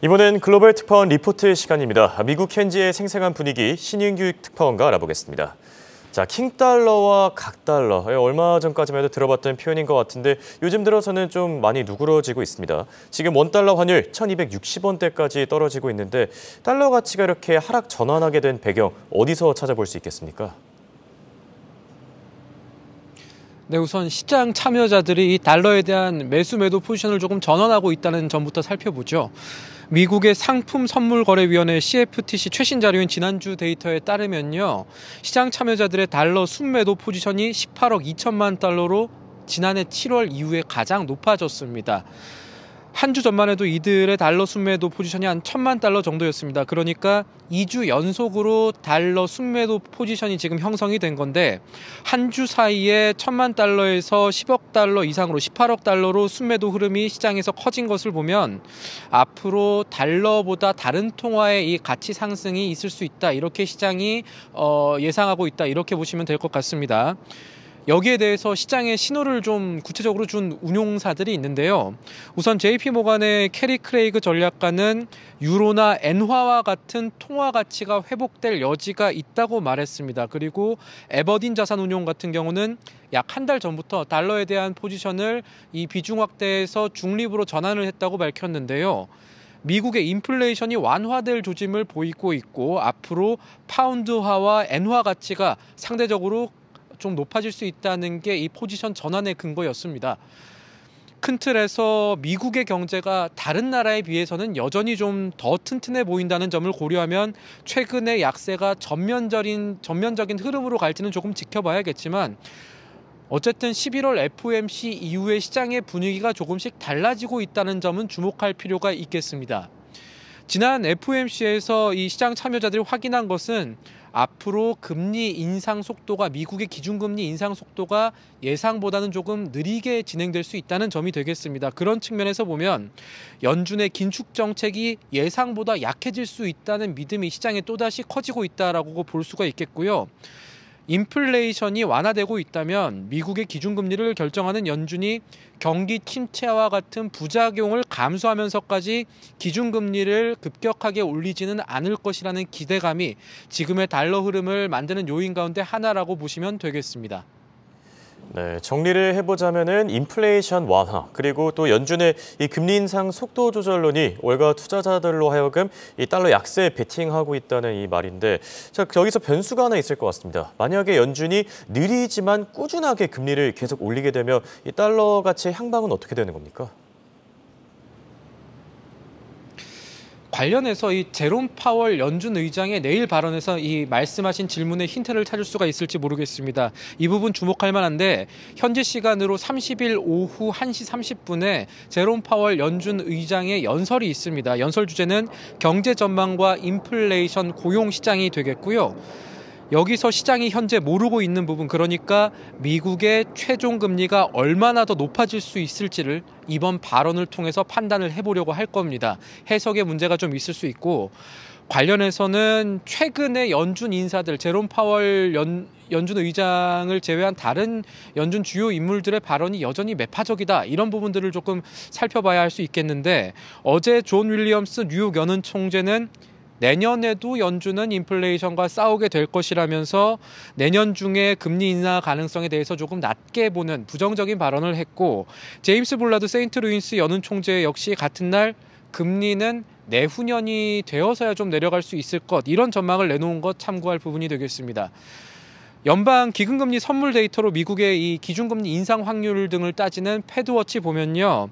이번엔 글로벌 특파원 리포트 시간입니다. 미국 현지의 생생한 분위기 신인규 특파원과 알아보겠습니다. 자, 킹달러와 각달러. 예, 얼마 전까지만 해도 들어봤던 표현인 것 같은데 요즘 들어서는 좀 많이 누그러지고 있습니다. 지금 원달러 환율 1260원대까지 떨어지고 있는데 달러 가치가 이렇게 하락 전환하게 된 배경 어디서 찾아볼 수 있겠습니까? 네, 우선 시장 참여자들이 이 달러에 대한 매수 매도 포지션을 조금 전환하고 있다는 점부터 살펴보죠. 미국의 상품 선물 거래 위원회 CFTC 최신 자료인 지난주 데이터에 따르면요. 시장 참여자들의 달러 순매도 포지션이 18억 2천만 달러로 지난해 7월 이후에 가장 높아졌습니다. 한주 전만 해도 이들의 달러 순매도 포지션이 한 천만 달러 정도였습니다. 그러니까 2주 연속으로 달러 순매도 포지션이 지금 형성이 된 건데 한 주 사이에 천만 달러에서 10억 달러 이상으로 18억 달러로 순매도 흐름이 시장에서 커진 것을 보면 앞으로 달러보다 다른 통화의 이 가치 상승이 있을 수 있다. 이렇게 시장이 어, 예상하고 있다. 이렇게 보시면 될 것 같습니다. 여기에 대해서 시장의 신호를 좀 구체적으로 준 운용사들이 있는데요. 우선 JP 모간의 캐리 크레이그 전략가는 유로나 엔화와 같은 통화 가치가 회복될 여지가 있다고 말했습니다. 그리고 에버딘 자산운용 같은 경우는 약 한 달 전부터 달러에 대한 포지션을 이 비중 확대에서 중립으로 전환을 했다고 밝혔는데요. 미국의 인플레이션이 완화될 조짐을 보이고 있고 앞으로 파운드화와 엔화 가치가 상대적으로 좀 높아질 수 있다는 게 이 포지션 전환의 근거였습니다. 큰 틀에서 미국의 경제가 다른 나라에 비해서는 여전히 좀 더 튼튼해 보인다는 점을 고려하면 최근의 약세가 전면적인 전면적인 흐름으로 갈지는 조금 지켜봐야겠지만 어쨌든 11월 FOMC 이후의 시장의 분위기가 조금씩 달라지고 있다는 점은 주목할 필요가 있겠습니다. 지난 FOMC에서 이 시장 참여자들이 확인한 것은 앞으로 금리 인상 속도가 미국의 기준금리 인상 속도가 예상보다는 조금 느리게 진행될 수 있다는 점이 되겠습니다. 그런 측면에서 보면 연준의 긴축 정책이 예상보다 약해질 수 있다는 믿음이 시장에 또다시 커지고 있다라고 볼 수가 있겠고요. 인플레이션이 완화되고 있다면 미국의 기준금리를 결정하는 연준이 경기 침체와 같은 부작용을 감수하면서까지 기준금리를 급격하게 올리지는 않을 것이라는 기대감이 지금의 달러 흐름을 만드는 요인 가운데 하나라고 보시면 되겠습니다. 네, 정리를 해보자면은 인플레이션 완화 그리고 또 연준의 이 금리 인상 속도 조절론이 월가 투자자들로 하여금 이 달러 약세에 베팅하고 있다는 이 말인데 자 여기서 변수가 하나 있을 것 같습니다. 만약에 연준이 느리지만 꾸준하게 금리를 계속 올리게 되면 이 달러 가치 향방은 어떻게 되는 겁니까? 관련해서 이 제롬 파월 연준 의장의 내일 발언에서 이 말씀하신 질문의 힌트를 찾을 수가 있을지 모르겠습니다. 이 부분 주목할 만한데 현지 시간으로 30일 오후 1시 30분에 제롬 파월 연준 의장의 연설이 있습니다. 연설 주제는 경제 전망과 인플레이션 고용 시장이 되겠고요. 여기서 시장이 현재 모르고 있는 부분 그러니까 미국의 최종 금리가 얼마나 더 높아질 수 있을지를 이번 발언을 통해서 판단을 해보려고 할 겁니다. 해석의 문제가 좀 있을 수 있고 관련해서는 최근에 연준 인사들 제롬 파월 연, 연준 의장을 제외한 다른 연준 주요 인물들의 발언이 여전히 매파적이다 이런 부분들을 조금 살펴봐야 할 수 있겠는데 어제 존 윌리엄스 뉴욕 연은 총재는 내년에도 연준은 인플레이션과 싸우게 될 것이라면서 내년 중에 금리 인하 가능성에 대해서 조금 낮게 보는 부정적인 발언을 했고 제임스 블라드 세인트 루인스 연은 총재 역시 같은 날 금리는 내후년이 되어서야 좀 내려갈 수 있을 것 이런 전망을 내놓은 것 참고할 부분이 되겠습니다. 연방 기금금리 선물 데이터로 미국의 이 기준금리 인상 확률 등을 따지는 패드워치 보면요.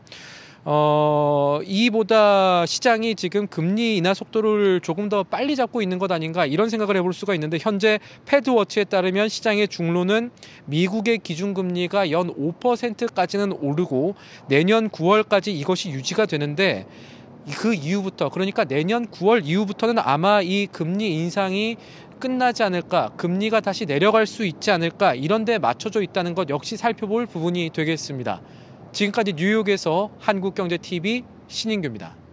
어, 이보다 시장이 지금 금리 인하 속도를 조금 더 빨리 잡고 있는 것 아닌가 이런 생각을 해볼 수가 있는데 현재 패드워치에 따르면 시장의 중로는 미국의 기준금리가 연 5%까지는 오르고 내년 9월까지 이것이 유지가 되는데 그 이후부터 그러니까 내년 9월 이후부터는 아마 이 금리 인상이 끝나지 않을까, 금리가 다시 내려갈 수 있지 않을까, 이런 데 맞춰져 있다는 것 역시 살펴볼 부분이 되겠습니다. 지금까지 뉴욕에서 한국경제TV 신인규입니다.